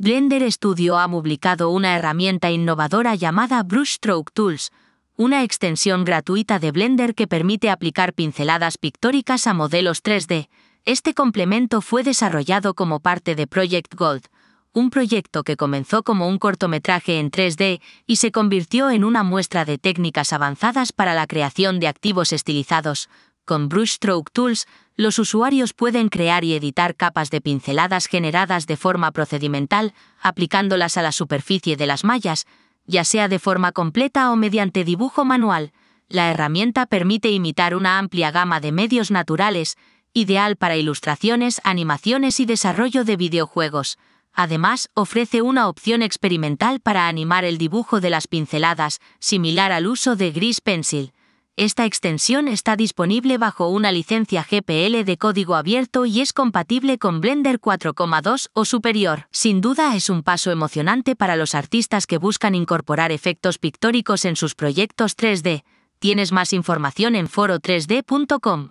Blender Studio ha publicado una herramienta innovadora llamada Brushstroke Tools, una extensión gratuita de Blender que permite aplicar pinceladas pictóricas a modelos 3D. Este complemento fue desarrollado como parte de Project Gold, un proyecto que comenzó como un cortometraje en 3D y se convirtió en una muestra de técnicas avanzadas para la creación de activos estilizados, con Brushstroke Tools, los usuarios pueden crear y editar capas de pinceladas generadas de forma procedimental, aplicándolas a la superficie de las mallas, ya sea de forma completa o mediante dibujo manual. La herramienta permite imitar una amplia gama de medios naturales, ideal para ilustraciones, animaciones y desarrollo de videojuegos. Además, ofrece una opción experimental para animar el dibujo de las pinceladas, similar al uso de Gris Pencil. Esta extensión está disponible bajo una licencia GPL de código abierto y es compatible con Blender 4.2 o superior. Sin duda es un paso emocionante para los artistas que buscan incorporar efectos pictóricos en sus proyectos 3D. Tienes más información en foro3d.com.